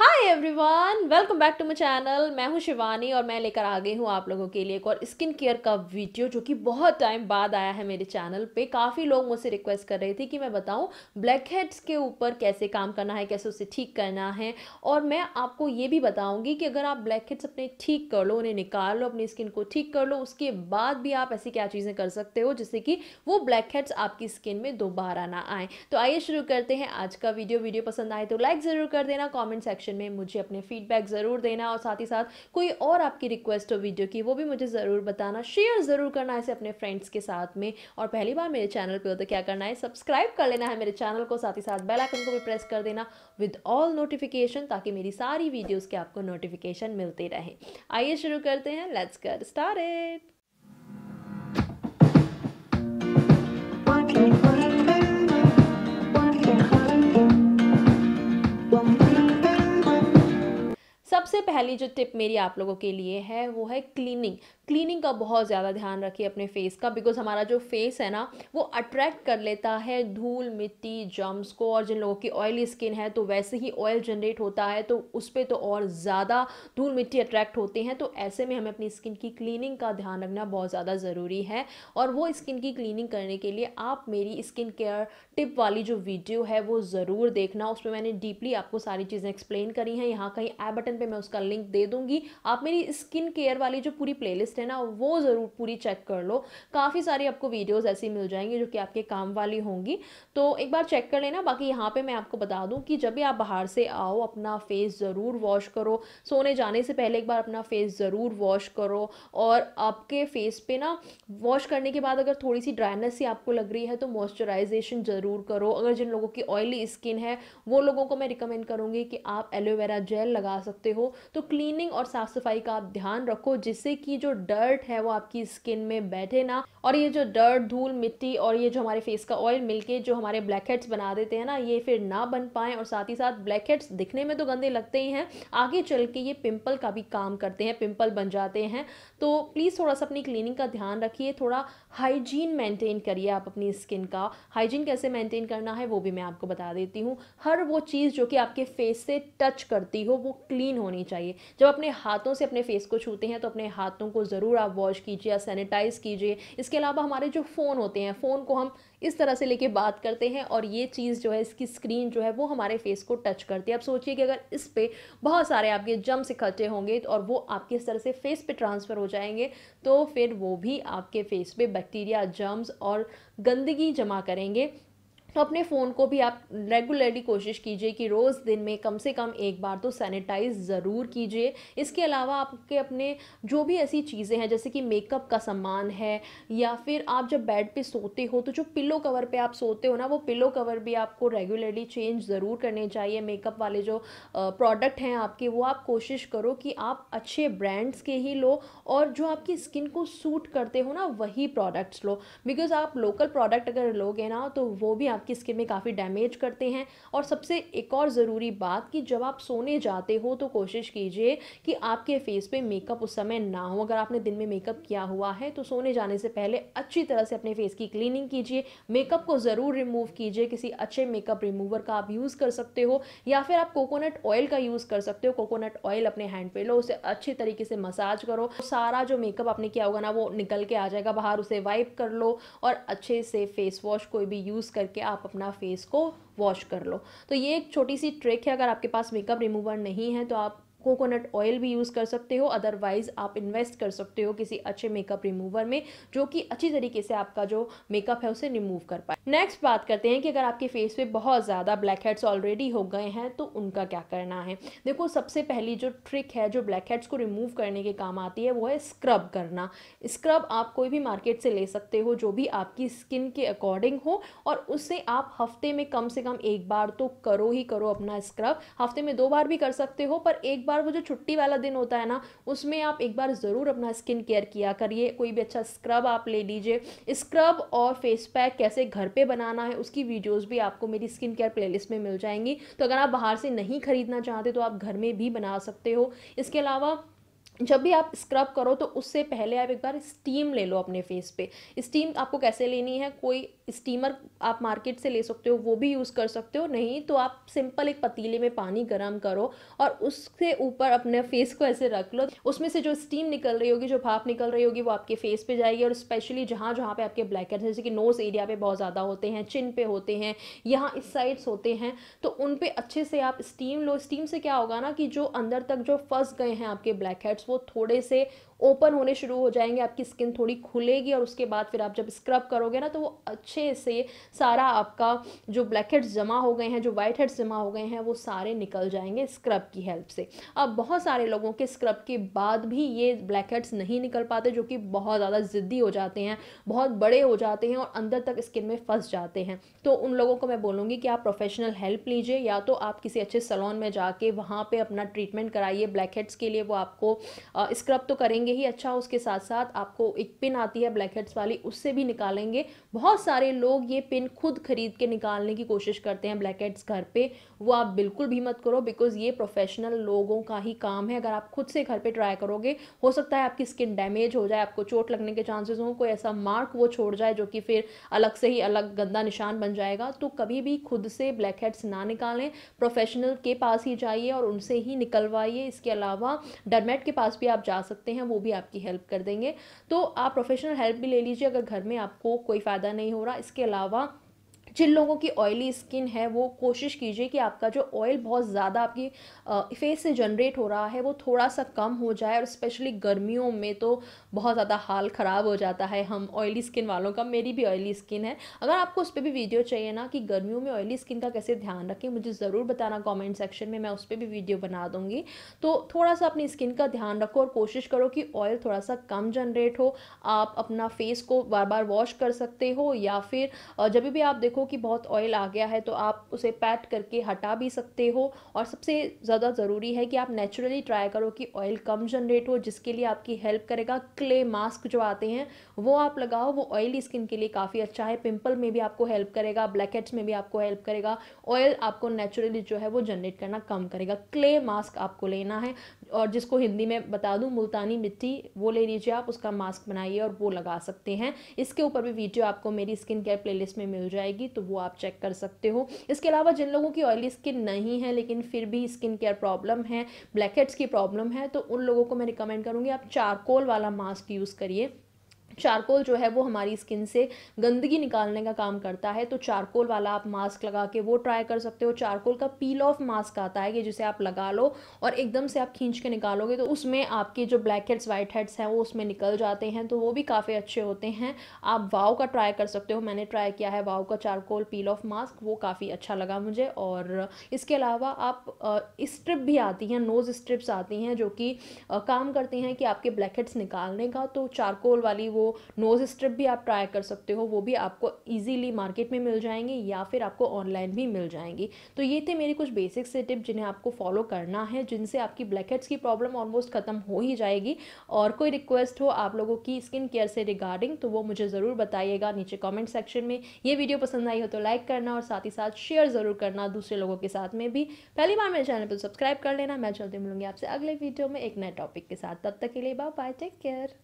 hi everyone welcome back to my channel मैं हूं शिवानी और मैं लेकर आ गई हूं आप लोगों के लिए एक और स्किन केयर का वीडियो जो कि बहुत टाइम बाद आया है मेरे चैनल पे काफ़ी लोग मुझसे रिक्वेस्ट कर रहे थे कि मैं बताऊं ब्लैक हेड्स के ऊपर कैसे काम करना है कैसे उसे ठीक करना है और मैं आपको ये भी बताऊँगी कि अगर आप ब्लैक हेड्स अपने ठीक कर लो उन्हें निकाल लो अपनी स्किन को ठीक कर लो उसके बाद भी आप ऐसी क्या चीज़ें कर सकते हो जिससे कि वो ब्लैक हेड्स आपकी स्किन में दोबारा ना आए तो आइए शुरू करते हैं आज का वीडियो वीडियो पसंद आए तो लाइक ज़रूर कर देना कॉमेंट सेक्शन सेक्शन में मुझे अपने फीडबैक ज़रूर देना और साथ ही साथ कोई और आपकी रिक्वेस्ट हो वीडियो की वो भी मुझे ज़रूर बताना शेयर ज़रूर करना है इसे अपने फ्रेंड्स के साथ में और पहली बार मेरे चैनल पर हो तो क्या करना है सब्सक्राइब कर लेना है मेरे चैनल को साथ ही साथ बेल आइकन को भी प्रेस कर देना विद ऑल नोटिफिकेशन ताकि मेरी सारी वीडियोस के आपको नोटिफिकेशन मिलते रहे आइए शुरू करते हैं लेट्स गेट स्टार्टेड सबसे पहली जो टिप मेरी आप लोगों के लिए है वो है क्लीनिंग क्लीनिंग का बहुत ज़्यादा ध्यान रखिए अपने फेस का बिकॉज हमारा जो फेस है ना वो अट्रैक्ट कर लेता है धूल मिट्टी जम्स को और जिन लोगों की ऑयली स्किन है तो वैसे ही ऑयल जनरेट होता है तो उस पर तो और ज़्यादा धूल मिट्टी अट्रैक्ट होते हैं तो ऐसे में हमें अपनी स्किन की क्लीनिंग का ध्यान रखना बहुत ज़्यादा ज़रूरी है और वो स्किन की क्लीनिंग करने के लिए आप मेरी स्किन केयर टिप वाली जो वीडियो है वो ज़रूर देखना उसमें मैंने डीपली आपको सारी चीज़ें एक्सप्लेन करी हैं यहाँ कहीं आई बटन पर मैं मैं उसका लिंक दे दूंगी आप मेरी स्किन केयर वाली जो पूरी प्लेलिस्ट है ना वो ज़रूर पूरी चेक कर लो काफ़ी सारी आपको वीडियोस ऐसी मिल जाएंगी जो कि आपके काम वाली होंगी तो एक बार चेक कर लेना बाकी यहाँ पर मैं आपको बता दूँ कि जब भी आप बाहर से आओ अपना फेस ज़रूर वॉश करो सोने जाने से पहले एक बार अपना फेस ज़रूर वॉश करो और आपके फेस पे ना वॉश करने के बाद अगर थोड़ी सी ड्राइनेस ही आपको लग रही है तो मॉइस्चराइजेशन ज़रूर करो अगर जिन लोगों की ऑयली स्किन है वो लोगों को मैं रिकमेंड करूँगी कि आप एलोवेरा जेल लगा सकते हो तो क्लीनिंग और साफ़ सफाई का आप ध्यान रखो जिससे कि जो डर्ट है वो आपकी स्किन में बैठे ना और ये जो डर्ट धूल मिट्टी और ये जो हमारे फेस का ऑयल मिलके जो हमारे ब्लैक हेड्स बना देते हैं ना ये फिर ना बन पाए और साथ ही साथ ब्लैक हेड्स दिखने में तो गंदे लगते ही हैं आगे चल के ये पिंपल का भी काम करते हैं पिंपल बन जाते हैं तो प्लीज़ थोड़ा सा अपनी क्लीनिंग का ध्यान रखिए थोड़ा हाइजीन मेंटेन करिए आप अपनी स्किन का हाइजीन कैसे मेंटेन करना है वो भी मैं आपको बता देती हूँ हर वो चीज़ जो कि आपके फेस से टच करती हो वो क्लीन होनी होनी चाहिए जब अपने हाथों से अपने फेस को छूते हैं तो अपने हाथों को ज़रूर आप वॉश कीजिए या सैनिटाइज़ कीजिए इसके अलावा हमारे जो फ़ोन होते हैं फ़ोन को हम इस तरह से लेके बात करते हैं और ये चीज़ जो है इसकी स्क्रीन जो है वो हमारे फेस को टच करती है आप सोचिए कि अगर इस पर बहुत सारे आपके जम्स इकट्ठे होंगे और वो आपके इस तरह से फेस पे ट्रांसफ़र हो जाएंगे तो फिर वो भी आपके फेस पे बैक्टीरिया जर्म्स और गंदगी जमा करेंगे तो अपने फ़ोन को भी आप रेगुलरली कोशिश कीजिए कि रोज़ दिन में कम से कम एक बार तो सैनिटाइज ज़रूर कीजिए इसके अलावा आपके अपने जो भी ऐसी चीज़ें हैं जैसे कि मेकअप का सामान है या फिर आप जब बेड पे सोते हो तो जो पिलो कवर पे आप सोते हो ना वो पिलो कवर भी आपको रेगुलरली चेंज ज़रूर करने चाहिए मेकअप वाले जो प्रोडक्ट हैं आपके वो आप कोशिश करो कि आप अच्छे ब्रांड्स के ही लो और जो आपकी स्किन को सूट करते हो ना वही प्रोडक्ट्स लो बिकॉज़ आप लोकल प्रोडक्ट अगर लोगे ना तो वो भी आप आपकी स्किन में काफ़ी डैमेज करते हैं और सबसे एक और ज़रूरी बात कि जब आप सोने जाते हो तो कोशिश कीजिए कि आपके फेस पे मेकअप उस समय ना हो अगर आपने दिन में मेकअप किया हुआ है तो सोने जाने से पहले अच्छी तरह से अपने फेस की क्लीनिंग कीजिए मेकअप को ज़रूर रिमूव कीजिए किसी अच्छे मेकअप रिमूवर का आप यूज़ कर सकते हो या फिर आप कोकोनट ऑयल का यूज़ कर सकते हो कोकोनट ऑयल अपने हैंड पे लो उसे अच्छी तरीके से मसाज करो सारा जो मेकअप आपने किया होगा ना वो निकल के आ जाएगा बाहर उसे वाइप कर लो और अच्छे से फेस वॉश कोई भी यूज़ करके आप अपना फेस को वॉश कर लो तो ये एक छोटी सी ट्रिक है अगर आपके पास मेकअप रिमूवर नहीं है तो आप कोकोनट ऑयल भी यूज़ कर सकते हो अदरवाइज़ आप इन्वेस्ट कर सकते हो किसी अच्छे मेकअप रिमूवर में जो कि अच्छी तरीके से आपका जो मेकअप है उसे रिमूव कर पाए नेक्स्ट बात करते हैं कि अगर आपके फेस पे बहुत ज़्यादा ब्लैक हेड्स ऑलरेडी हो गए हैं तो उनका क्या करना है देखो सबसे पहली जो ट्रिक है जो ब्लैक हेड्स को रिमूव करने के काम आती है वो है स्क्रब करना स्क्रब आप कोई भी मार्केट से ले सकते हो जो भी आपकी स्किन के अकॉर्डिंग हो और उससे आप हफ्ते में कम से कम एक बार तो करो ही करो अपना स्क्रब हफ्ते में दो बार भी कर सकते हो पर एक बार वो जो छुट्टी वाला दिन होता है ना उसमें आप एक बार ज़रूर अपना स्किन केयर किया करिए कोई भी अच्छा स्क्रब आप ले लीजिए स्क्रब और फेस पैक कैसे घर पे बनाना है उसकी वीडियोस भी आपको मेरी स्किन केयर प्लेलिस्ट में मिल जाएंगी तो अगर आप बाहर से नहीं खरीदना चाहते तो आप घर में भी बना सकते हो इसके अलावा जब भी आप स्क्रब करो तो उससे पहले आप एक बार स्टीम ले लो अपने फेस पे स्टीम आपको कैसे लेनी है कोई स्टीमर आप मार्केट से ले सकते हो वो भी यूज़ कर सकते हो नहीं तो आप सिंपल एक पतीले में पानी गर्म करो और उससे ऊपर अपने फेस को ऐसे रख लो उसमें से जो स्टीम निकल रही होगी जो भाप निकल रही होगी वो आपके फेस पे जाएगी और स्पेशली जहाँ जहाँ पे आपके ब्लैक हेड्स जैसे कि नोज़ एरिया पे बहुत ज़्यादा होते हैं चिन पे होते हैं यहाँ इस साइड्स होते हैं तो उन पर अच्छे से आप स्टीम लो स्टीम से क्या होगा ना कि जो अंदर तक जो फंस गए हैं आपके ब्लैक हेड्स वो थोड़े से ओपन होने शुरू हो जाएंगे आपकी स्किन थोड़ी खुलेगी और उसके बाद फिर आप जब स्क्रब करोगे ना तो वो अच्छे से सारा आपका जो ब्लैक हेड्स जमा हो गए हैं जो वाइट हेड्स जमा हो गए हैं वो सारे निकल जाएंगे स्क्रब की हेल्प से अब बहुत सारे लोगों के स्क्रब के बाद भी ये ब्लैक हेड्स नहीं निकल पाते जो कि बहुत ज़्यादा ज़िद्दी हो जाते हैं बहुत बड़े हो जाते हैं और अंदर तक स्किन में फंस जाते हैं तो उन लोगों को मैं बोलूँगी कि आप प्रोफेशनल हेल्प लीजिए या तो आप किसी अच्छे सलोन में जाके वहाँ पर अपना ट्रीटमेंट कराइए ब्लैक हेड्स के लिए वो आपको स्क्रब तो करेंगे करेंगे ही अच्छा उसके साथ साथ आपको एक पिन आती है ब्लैक हेड्स वाली उससे भी निकालेंगे बहुत सारे लोग ये पिन खुद खरीद के निकालने की कोशिश करते हैं ब्लैक हेड्स घर पे वो आप बिल्कुल भी मत करो बिकॉज ये प्रोफेशनल लोगों का ही काम है अगर आप खुद से घर पर ट्राई करोगे हो सकता है आपकी स्किन डैमेज हो जाए आपको चोट लगने के चांसेस हों कोई ऐसा मार्क वो छोड़ जाए जो कि फिर अलग से ही अलग गंदा निशान बन जाएगा तो कभी भी खुद से ब्लैक हेड्स ना निकालें प्रोफेशनल के पास ही जाइए और उनसे ही निकलवाइए इसके अलावा डरमेट के पास भी आप जा सकते हैं वो भी आपकी हेल्प कर देंगे तो आप प्रोफेशनल हेल्प भी ले लीजिए अगर घर में आपको कोई फ़ायदा नहीं हो रहा इसके अलावा जिन लोगों की ऑयली स्किन है वो कोशिश कीजिए कि आपका जो ऑयल बहुत ज़्यादा आपकी फेस से जनरेट हो रहा है वो थोड़ा सा कम हो जाए और स्पेशली गर्मियों में तो बहुत ज़्यादा हाल ख़राब हो जाता है हम ऑयली स्किन वालों का मेरी भी ऑयली स्किन है अगर आपको उस पर भी वीडियो चाहिए ना कि गर्मियों में ऑयली स्किन का कैसे ध्यान रखें मुझे ज़रूर बताना कॉमेंट सेक्शन में मैं उस पर भी वीडियो बना दूँगी तो थोड़ा सा अपनी स्किन का ध्यान रखो और कोशिश करो कि ऑयल थोड़ा सा कम जनरेट हो आप अपना फेस को बार बार वॉश कर सकते हो या फिर जब भी आप देखो कि बहुत ऑयल आ गया है तो आप उसे पैट करके हटा भी सकते हो और सबसे ज़्यादा ज़रूरी है कि आप नेचुरली ट्राई करो कि ऑयल कम जनरेट हो जिसके लिए आपकी हेल्प करेगा क्ले मास्क जो आते हैं वो आप लगाओ वो ऑयली स्किन के लिए काफ़ी अच्छा है पिंपल में भी आपको हेल्प करेगा ब्लैकेट्स में भी आपको हेल्प करेगा ऑयल आपको नेचुरली जो है वो जनरेट करना कम करेगा क्ले मास्क आपको लेना है और जिसको हिंदी में बता दूँ मुल्तानी मिट्टी वो ले लीजिए आप उसका मास्क बनाइए और वो लगा सकते हैं इसके ऊपर भी वीडियो आपको मेरी स्किन केयर प्लेलिस्ट में मिल जाएगी होगी तो वो आप चेक कर सकते हो इसके अलावा जिन लोगों की ऑयली स्किन नहीं है लेकिन फिर भी स्किन केयर प्रॉब्लम है ब्लैकहेड्स की प्रॉब्लम है तो उन लोगों को मैं रिकमेंड करूँगी आप चारकोल वाला मास्क यूज़ करिए चारकोल जो है वो हमारी स्किन से गंदगी निकालने का काम करता है तो चारकोल वाला आप मास्क लगा के वो ट्राई कर सकते हो चारकोल का पील ऑफ मास्क आता है कि जिसे आप लगा लो और एकदम से आप खींच के निकालोगे तो उसमें आपके जो ब्लैक हेड्स वाइट हेड्स हैं वो उसमें निकल जाते हैं तो वो भी काफ़ी अच्छे होते हैं आप वाव का ट्राई कर सकते हो मैंने ट्राई किया है वाव का चारकोल पील ऑफ मास्क वो काफ़ी अच्छा लगा मुझे और इसके अलावा आप स्ट्रिप भी आती हैं नोज़ स्ट्रिप्स आती हैं जो कि काम करती हैं कि आपके ब्लैक हेड्स निकालने का तो चारकोल वाली वो नोज स्ट्रिप भी आप ट्राई कर सकते हो वो भी आपको ईजीली मार्केट में मिल जाएंगे या फिर आपको ऑनलाइन भी मिल जाएंगी तो ये थे मेरे कुछ बेसिक से टिप जिन्हें आपको फॉलो करना है जिनसे आपकी ब्लैक हेड्स की प्रॉब्लम ऑलमोस्ट ख़त्म हो ही जाएगी और कोई रिक्वेस्ट हो आप लोगों की स्किन केयर से रिगार्डिंग तो वो मुझे ज़रूर बताइएगा नीचे कॉमेंट सेक्शन में ये वीडियो पसंद आई हो तो लाइक करना और साथ ही साथ शेयर ज़रूर करना दूसरे लोगों के साथ में भी पहली बार मेरे चैनल पर सब्सक्राइब कर लेना मैं जल्दी मिलूंगी आपसे अगले वीडियो में एक नए टॉपिक के साथ तब तक के लिए बाय बाय टेक केयर